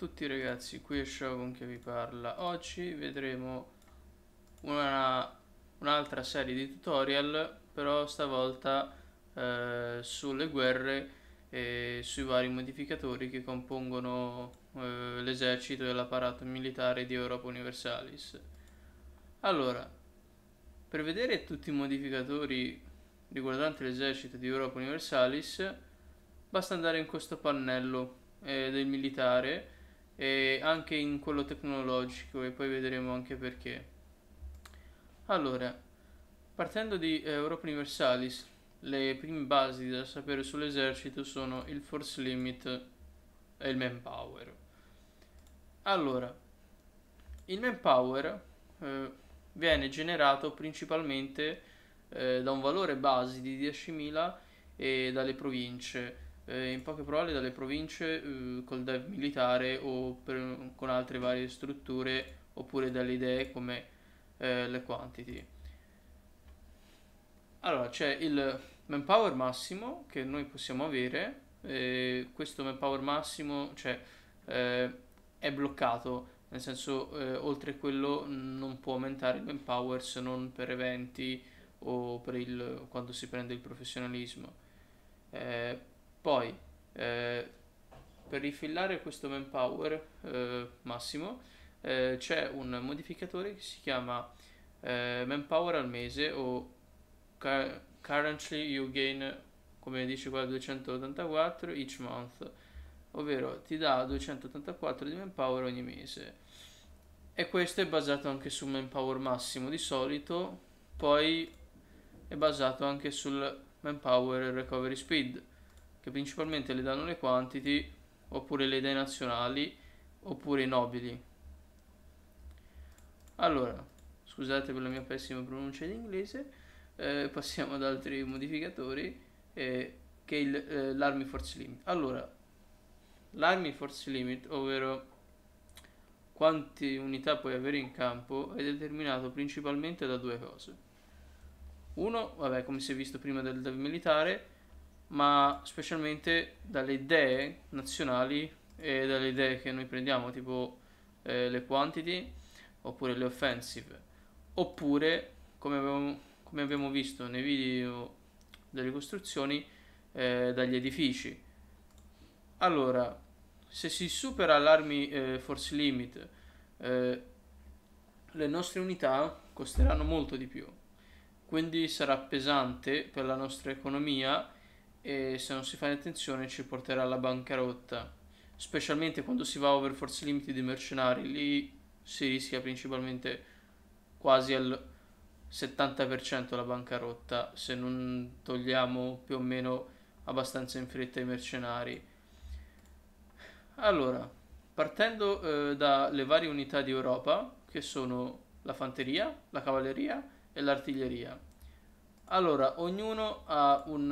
tutti ragazzi, qui è Shogun che vi parla Oggi vedremo un'altra un serie di tutorial Però stavolta eh, sulle guerre e sui vari modificatori che compongono eh, l'esercito e l'apparato militare di Europa Universalis Allora, per vedere tutti i modificatori riguardanti l'esercito di Europa Universalis Basta andare in questo pannello eh, del militare e anche in quello tecnologico e poi vedremo anche perché. Allora, partendo di Europa Universalis, le prime basi da sapere sull'esercito sono il force limit e il manpower. Allora, il manpower eh, viene generato principalmente eh, da un valore base di 10.000 e dalle province eh, in poche parole dalle province eh, col dev militare o per, con altre varie strutture oppure dalle idee come eh, le quantity. Allora c'è il manpower massimo che noi possiamo avere, questo manpower massimo cioè, eh, è bloccato, nel senso eh, oltre quello non può aumentare il manpower se non per eventi o per il, quando si prende il professionalismo. Eh, poi eh, per rifillare questo manpower eh, massimo eh, c'è un modificatore che si chiama eh, manpower al mese o currently you gain come dice qua 284 each month ovvero ti dà 284 di manpower ogni mese e questo è basato anche su manpower massimo di solito poi è basato anche sul manpower recovery speed che principalmente le danno le quantity oppure le idee nazionali oppure i nobili. Allora, scusate per la mia pessima pronuncia in inglese, eh, passiamo ad altri modificatori eh, che il, eh, l'army force limit. Allora, l'army force limit, ovvero quante unità puoi avere in campo, è determinato principalmente da due cose. Uno, vabbè, come si è visto prima del, del militare, ma specialmente dalle idee nazionali e dalle idee che noi prendiamo, tipo eh, le quantity oppure le offensive, oppure come abbiamo, come abbiamo visto nei video delle costruzioni, eh, dagli edifici. Allora, se si supera l'army eh, force limit, eh, le nostre unità costeranno molto di più, quindi sarà pesante per la nostra economia e se non si fa attenzione ci porterà alla bancarotta, specialmente quando si va over force limit di mercenari, lì si rischia principalmente quasi al 70% la bancarotta se non togliamo più o meno abbastanza in fretta i mercenari. Allora, partendo eh, dalle varie unità di Europa, che sono la fanteria, la cavalleria e l'artiglieria. Allora, ognuno ha un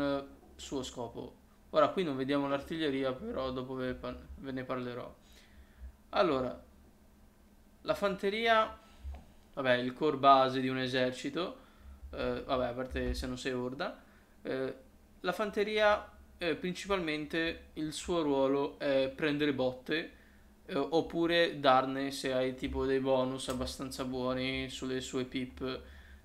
suo scopo. Ora qui non vediamo l'artiglieria, però dopo ve, ve ne parlerò. Allora, la fanteria, vabbè, il core base di un esercito, eh, vabbè, a parte se non sei orda, eh, la fanteria eh, principalmente il suo ruolo è prendere botte eh, oppure darne se hai tipo dei bonus abbastanza buoni sulle sue pip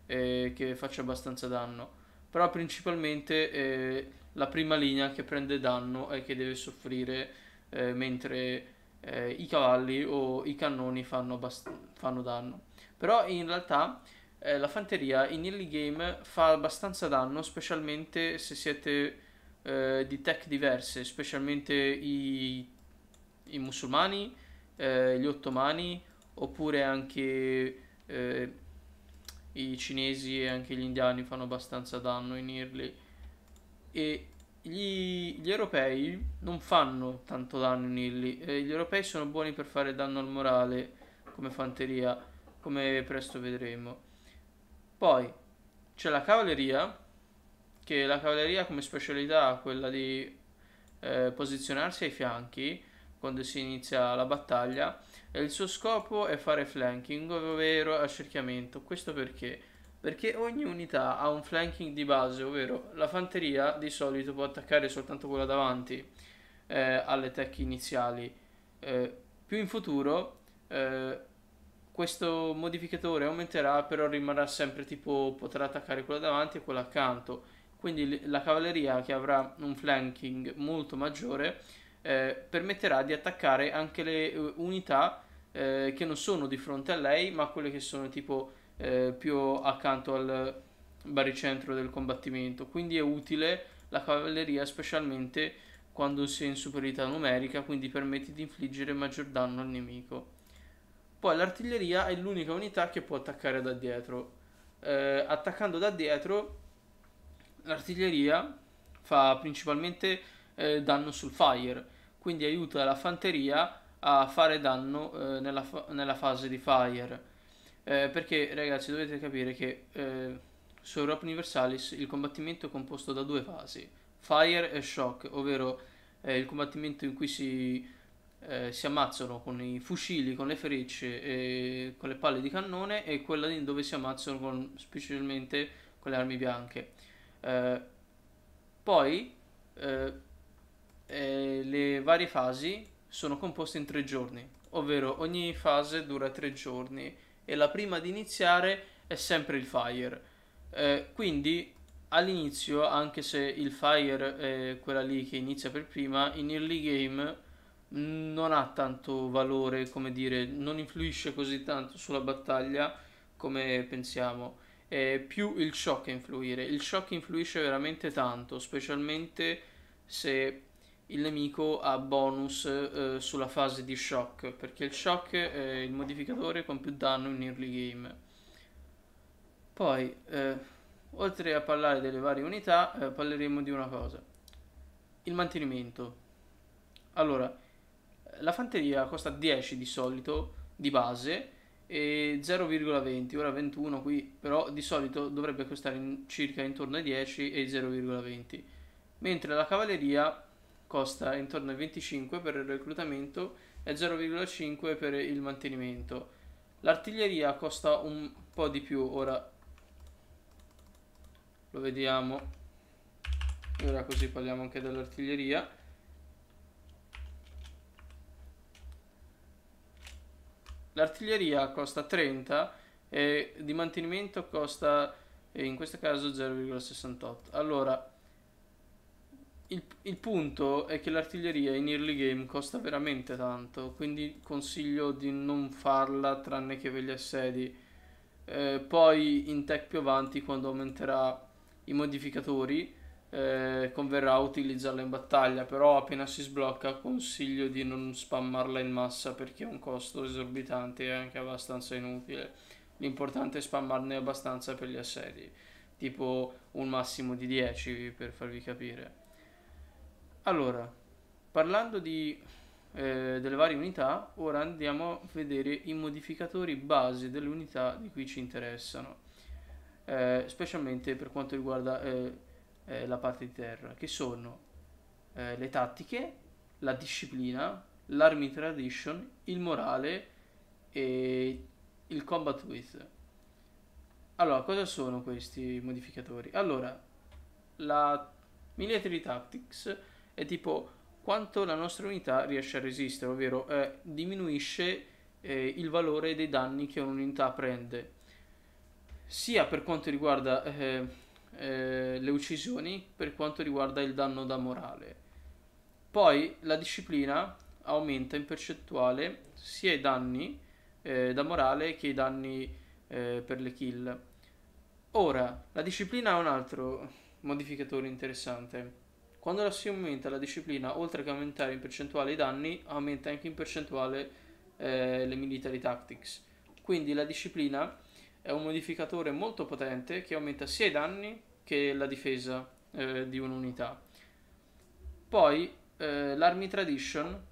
eh, che faccia abbastanza danno. Però principalmente eh, la prima linea che prende danno e che deve soffrire eh, mentre eh, i cavalli o i cannoni fanno, bast- fanno danno. Però in realtà eh, la fanteria in early game fa abbastanza danno, specialmente se siete eh, di tech diverse, specialmente i, i musulmani, eh, gli ottomani oppure anche eh, i cinesi e anche gli indiani fanno abbastanza danno in early e gli, gli, europei non fanno tanto danno in illi. Eh, gli europei sono buoni per fare danno al morale come fanteria, come presto vedremo. Poi c'è la cavalleria, che la cavalleria come specialità ha quella di eh, posizionarsi ai fianchi quando si inizia la battaglia e il suo scopo è fare flanking, ovvero accerchiamento. Questo perché? perché ogni unità ha un flanking di base, ovvero la fanteria di solito può attaccare soltanto quella davanti eh, alle tech iniziali. Eh, più in futuro eh, questo modificatore aumenterà, però rimarrà sempre tipo potrà attaccare quella davanti e quella accanto. Quindi la cavalleria che avrà un flanking molto maggiore eh, permetterà di attaccare anche le eh, unità eh, che non sono di fronte a lei, ma quelle che sono tipo eh, più accanto al baricentro del combattimento, quindi è utile la cavalleria specialmente quando si è in superiorità numerica, quindi permette di infliggere maggior danno al nemico. Poi l'artiglieria è l'unica unità che può attaccare da dietro. Eh, attaccando da dietro l'artiglieria fa principalmente eh, danno sul fire, quindi aiuta la fanteria a fare danno eh, nella, fa nella fase di fire eh, perché ragazzi dovete capire che eh, su Europa Universalis il combattimento è composto da due fasi, Fire e Shock, ovvero eh, il combattimento in cui si, eh, si, ammazzano con i fucili, con le frecce e con le palle di cannone e quella dove si ammazzano con, specialmente con le armi bianche. Eh, poi eh, le varie fasi sono composte in tre giorni, ovvero ogni fase dura tre giorni e la prima ad iniziare è sempre il fire. Eh, quindi all'inizio, anche se il fire è quella lì che inizia per prima, in early game non ha tanto valore, come dire, non influisce così tanto sulla battaglia come pensiamo. È più il shock a influire. Il shock influisce veramente tanto, specialmente se il nemico ha bonus eh, sulla fase di shock perché il shock è il modificatore con più danno in early game poi eh, oltre a parlare delle varie unità eh, parleremo di una cosa il mantenimento allora la fanteria costa 10 di solito di base e 0,20 ora 21 qui però di solito dovrebbe costare in circa intorno ai 10 e 0,20 mentre la cavalleria costa intorno ai 25 per il reclutamento e 0,5 per il mantenimento. L'artiglieria costa un po' di più, ora lo vediamo. Ora così parliamo anche dell'artiglieria. L'artiglieria costa 30 e di mantenimento costa in questo caso 0,68. Allora, il, il, punto è che l'artiglieria in early game costa veramente tanto, quindi consiglio di non farla tranne che per gli assedi. Eh, poi in tech più avanti, quando aumenterà i modificatori, eh, converrà utilizzarla in battaglia, però appena si sblocca consiglio di non spammarla in massa perché è un costo esorbitante e anche abbastanza inutile. L'importante è spammarne abbastanza per gli assedi, tipo un massimo di 10 per farvi capire. Allora, parlando di, eh, delle varie unità, ora andiamo a vedere i modificatori base delle unità di cui ci interessano, eh, specialmente per quanto riguarda eh, eh la parte di terra, che sono eh, le tattiche, la disciplina, l'army tradition, il morale e il combat with. Allora, cosa sono questi modificatori? Allora, la military tactics è tipo quanto la nostra unità riesce a resistere, ovvero eh, diminuisce eh, il valore dei danni che un'unità prende, sia per quanto riguarda eh, eh le uccisioni, per quanto riguarda il danno da morale. Poi la disciplina aumenta in percentuale sia i danni eh, da morale che i danni eh, per le kill. Ora, la disciplina ha un altro modificatore interessante quando la si aumenta la disciplina, oltre che aumentare in percentuale i danni, aumenta anche in percentuale eh, le military tactics. Quindi la disciplina è un modificatore molto potente che aumenta sia i danni che la difesa eh, di un'unità. Poi eh, l'army tradition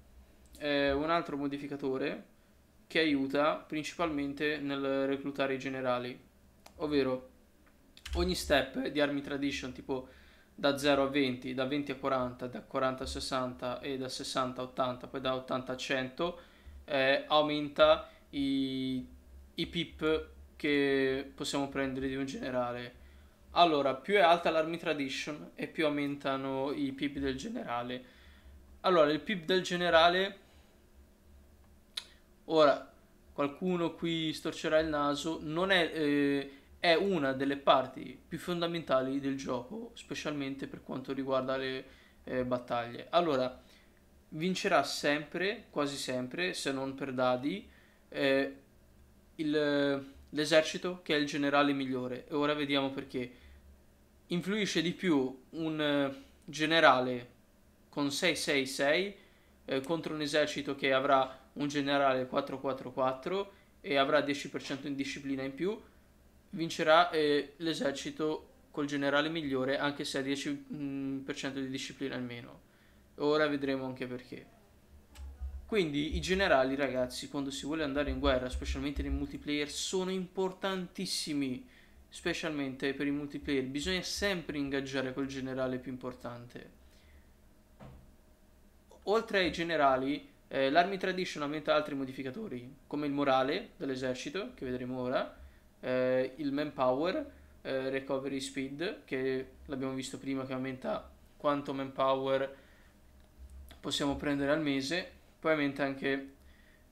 è un altro modificatore che aiuta principalmente nel reclutare i generali, ovvero ogni step di army tradition tipo da 0 a 20, da 20 a 40, da 40 a 60 e da 60 a 80, poi da 80 a 100, eh, aumenta i, i pip che possiamo prendere di un generale. Allora, più è alta l'army tradition e più aumentano i pip del generale. Allora, il pip del generale... Ora, qualcuno qui storcerà il naso, non è... Eh, è una delle parti più fondamentali del gioco, specialmente per quanto riguarda le eh, battaglie. Allora, vincerà sempre, quasi sempre, se non per dadi, eh, il, l'esercito che è il generale migliore. E ora vediamo perché. Influisce di più un eh, generale con 666 eh, contro un esercito che avrà un generale 444 e avrà 10% in disciplina in più vincerà eh, l'esercito col generale migliore anche se ha 10% di disciplina in meno. Ora vedremo anche perché. Quindi i generali ragazzi quando si vuole andare in guerra, specialmente nel multiplayer, sono importantissimi. Specialmente per i multiplayer bisogna sempre ingaggiare col generale più importante. Oltre ai generali, eh, l'army tradition aumenta altri modificatori, come il morale dell'esercito, che vedremo ora, eh, il manpower, eh, recovery speed, che l'abbiamo visto prima che aumenta quanto manpower possiamo prendere al mese, poi aumenta anche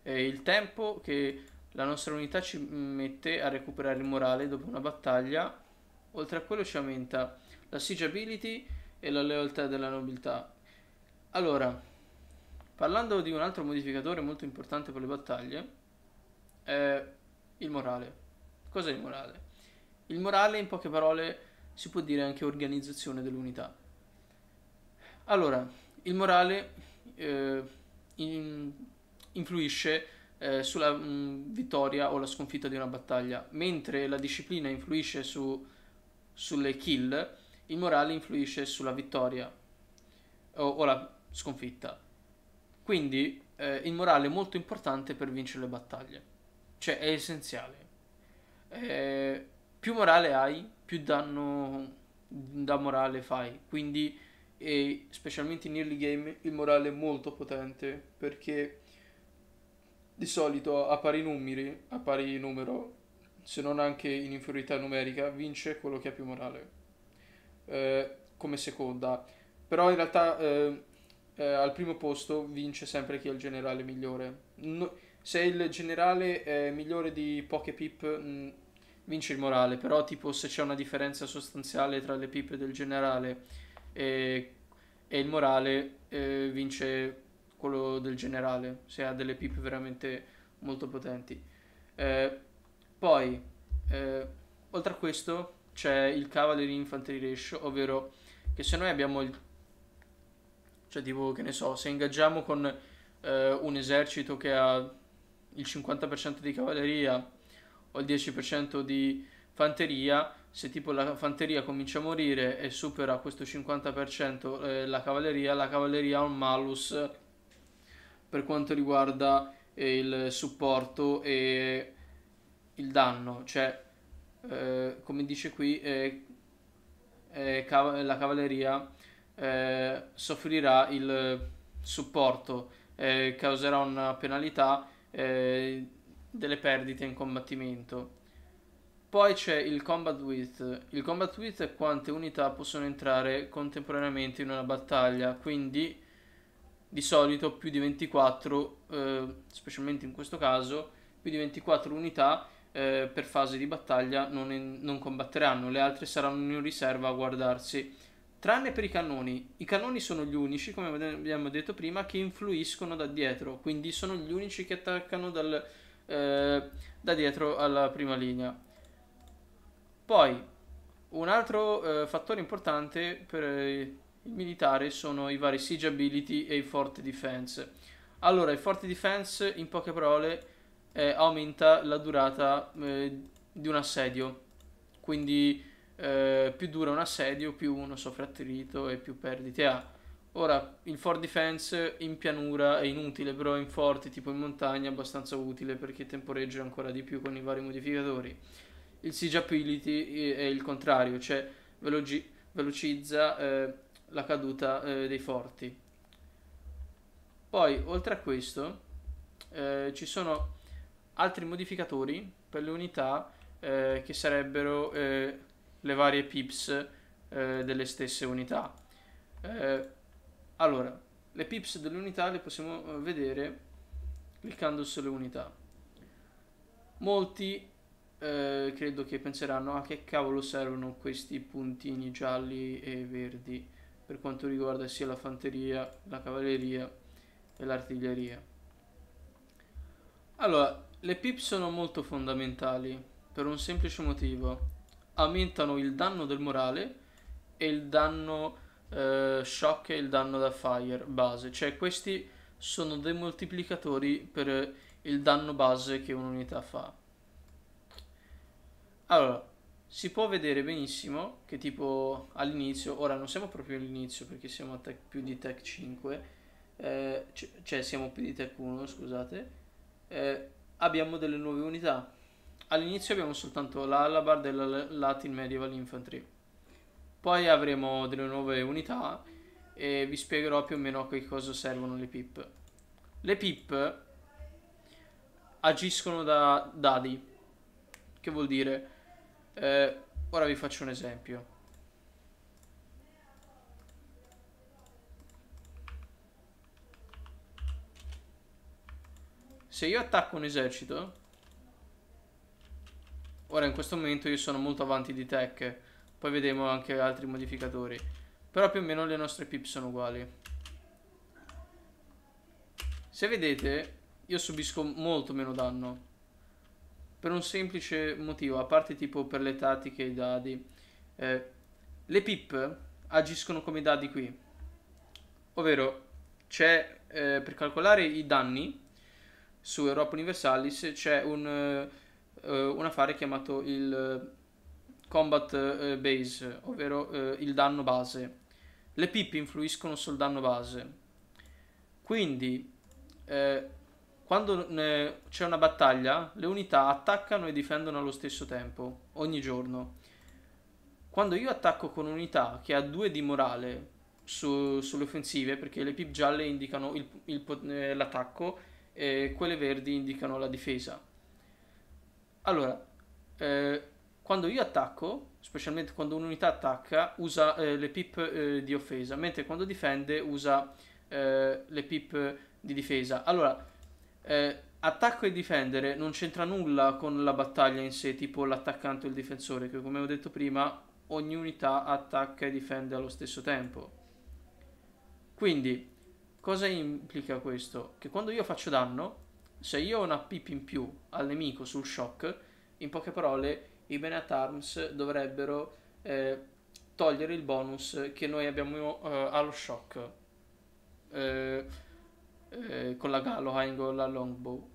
eh, il tempo che la nostra unità ci mette a recuperare il morale dopo una battaglia, oltre a quello ci aumenta la siege ability e la lealtà della nobiltà. Allora, parlando di un altro modificatore molto importante per le battaglie, è eh, il morale. Cos'è il morale? Il morale, in poche parole, si può dire anche organizzazione dell'unità. Allora, il morale eh, in, influisce eh, sulla mh, mm, vittoria o la sconfitta di una battaglia, mentre la disciplina influisce su, sulle kill, il morale influisce sulla vittoria o, o la sconfitta. Quindi eh, il morale è molto importante per vincere le battaglie, cioè è essenziale eh, più morale hai, più danno da morale fai. Quindi, eh, specialmente in early game, il morale è molto potente perché di solito a pari numeri, a pari numero, se non anche in inferiorità numerica, vince quello che ha più morale. Eh, come seconda. Però in realtà eh, eh, al primo posto vince sempre chi è il generale migliore. No, se il generale è migliore di poche pip mh, mm, vince il morale, però tipo se c'è una differenza sostanziale tra le pip del generale e, e il morale eh, vince quello del generale, se ha delle pip veramente molto potenti. Eh, poi, eh, oltre a questo, c'è il Cavalry Infantry Ratio, ovvero che se noi abbiamo il... cioè tipo che ne so, se ingaggiamo con eh, un esercito che ha il 50% di cavalleria o il 10% di fanteria, se tipo la fanteria comincia a morire e supera questo 50% eh, la cavalleria, la cavalleria ha un malus per quanto riguarda eh, il supporto e il danno, cioè eh, come dice qui eh, eh, cav- la cavalleria eh, soffrirà il supporto, causerà una penalità eh, delle perdite in combattimento. Poi c'è il combat width. Il combat width è quante unità possono entrare contemporaneamente in una battaglia, quindi di solito più di 24, eh, specialmente in questo caso, più di 24 unità eh, per fase di battaglia non, in, non combatteranno, le altre saranno in riserva a guardarsi Tranne per i cannoni, i cannoni sono gli unici, come abbiamo detto prima, che influiscono da dietro, quindi sono gli unici che attaccano dal, eh, da dietro alla prima linea. Poi, un altro eh, fattore importante per eh, il militare sono i vari siege ability e i forte defense. Allora, il forte defense, in poche parole, eh, aumenta la durata eh, di un assedio, quindi eh, più dura un assedio, più uno soffre attrito e più perdite ha. Ora, il fort defense in pianura è inutile, però in forti tipo in montagna è abbastanza utile perché temporeggia ancora di più con i vari modificatori. Il siege ability eh, è il contrario, cioè veloci- velocizza eh, la caduta eh, dei forti. Poi, oltre a questo, eh, ci sono altri modificatori per le unità eh, che sarebbero le varie pips eh, delle stesse unità. Eh, allora, le pips delle unità le possiamo eh, vedere cliccando sulle unità. Molti eh, credo che penseranno a ah, che cavolo servono questi puntini gialli e verdi per quanto riguarda sia la fanteria, la cavalleria e l'artiglieria. Allora, le pips sono molto fondamentali per un semplice motivo aumentano il danno del morale e il danno eh, shock e il danno da fire base. Cioè questi sono dei moltiplicatori per il danno base che un'unità fa. Allora, si può vedere benissimo che tipo all'inizio, ora non siamo proprio all'inizio perché siamo a tech, più di tech 5, eh, cioè siamo più di tech 1, scusate, eh, abbiamo delle nuove unità all'inizio abbiamo soltanto l'Alabar della Latin Medieval Infantry. Poi avremo delle nuove unità e vi spiegherò più o meno a che cosa servono le pip. Le pip agiscono da dadi. Che vuol dire? Eh, ora vi faccio un esempio. Se io attacco un esercito Ora in questo momento io sono molto avanti di tech. Poi vedremo anche altri modificatori. Però più o meno le nostre pip sono uguali. Se vedete, io subisco molto meno danno. Per un semplice motivo, a parte tipo per le tattiche e i dadi. Eh, le pip agiscono come i dadi qui. Ovvero, c'è eh, per calcolare i danni su Europa Universalis c'è un... Eh, eh, un affare chiamato il eh, combat eh, base, ovvero eh, il danno base. Le pip influiscono sul danno base. Quindi, eh, quando c'è una battaglia, le unità attaccano e difendono allo stesso tempo, ogni giorno. Quando io attacco con un'unità che ha 2 di morale su, sulle offensive, perché le pip gialle indicano eh, l'attacco e quelle verdi indicano la difesa allora, eh, quando io attacco, specialmente quando un'unità attacca, usa eh, le pip eh, di offesa, mentre quando difende usa eh, le pip di difesa. Allora, eh, attacco e difendere non c'entra nulla con la battaglia in sé, tipo l'attaccante o il difensore, che come ho detto prima, ogni unità attacca e difende allo stesso tempo. Quindi, cosa implica questo? Che quando io faccio danno, se io ho una pip in più al nemico sul shock, in poche parole, i Benat Arms dovrebbero eh, togliere il bonus che noi abbiamo eh, allo shock. Eh, eh con la Galohang o la Longbow.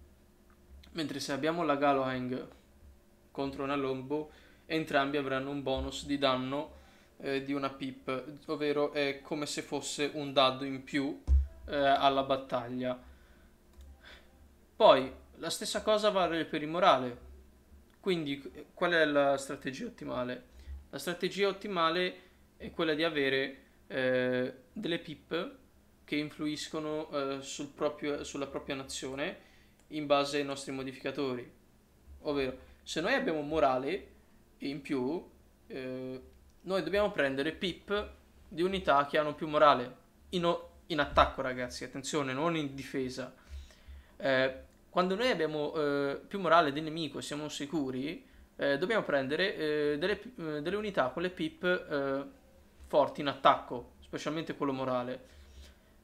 Mentre se abbiamo la Galohang contro una Longbow, entrambi avranno un bonus di danno eh, di una pip, ovvero è come se fosse un dado in più eh, alla battaglia. Poi la stessa cosa vale per il morale. Quindi qual è la strategia ottimale? La strategia ottimale è quella di avere eh, delle PIP che influiscono eh, sul proprio, sulla propria nazione in base ai nostri modificatori. Ovvero, se noi abbiamo morale in più, eh, noi dobbiamo prendere PIP di unità che hanno più morale. In, in attacco, ragazzi, attenzione, non in difesa eh, quando noi abbiamo eh, più morale del nemico e siamo sicuri, eh, dobbiamo prendere eh, delle, eh, delle, unità con le pip eh, forti in attacco, specialmente quello morale.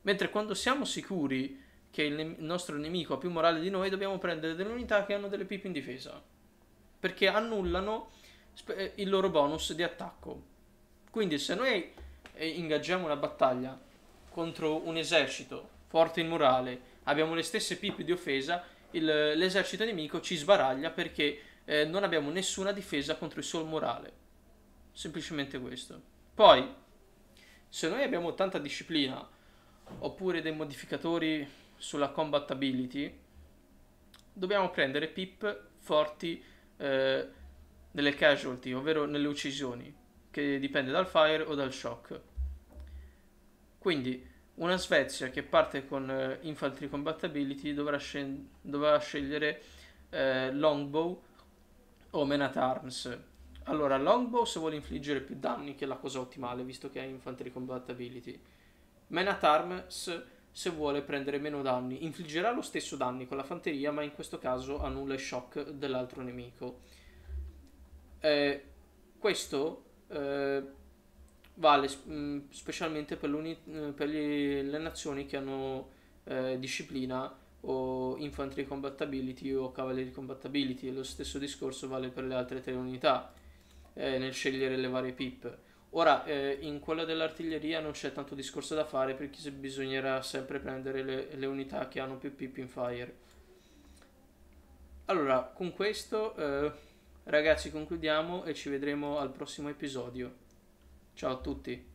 Mentre quando siamo sicuri che il, ne- il nostro nemico ha più morale di noi, dobbiamo prendere delle unità che hanno delle pip in difesa. Perché annullano spe- il loro bonus di attacco. Quindi se noi ingaggiamo una battaglia contro un esercito forte in morale abbiamo le stesse pip di offesa, il, l'esercito nemico ci sbaraglia perché eh, non abbiamo nessuna difesa contro il sol morale. Semplicemente questo. Poi, se noi abbiamo tanta disciplina oppure dei modificatori sulla combat ability, dobbiamo prendere pip forti eh, nelle casualty, ovvero nelle uccisioni, che dipende dal fire o dal shock. Quindi una Svezia che parte con eh, Infantry Combat dovrà, scen- dovrà scegliere eh, Longbow o Men at Arms. Allora, Longbow se vuole infliggere più danni, che è la cosa ottimale, visto che ha Infantry Combat Men at Arms se vuole prendere meno danni. Infliggerà lo stesso danni con la fanteria, ma in questo caso annulla il shock dell'altro nemico. Eh, questo eh, vale mh, mm, specialmente per, eh, per gli, le nazioni che hanno eh, disciplina o infantry combattability o cavalry combattability e lo stesso discorso vale per le altre tre unità eh, nel scegliere le varie pip. Ora, eh, in quella dell'artiglieria non c'è tanto discorso da fare perché bisognerà sempre prendere le, le unità che hanno più pip in fire. Allora, con questo, eh, ragazzi, concludiamo e ci vedremo al prossimo episodio. Ciao a tutti.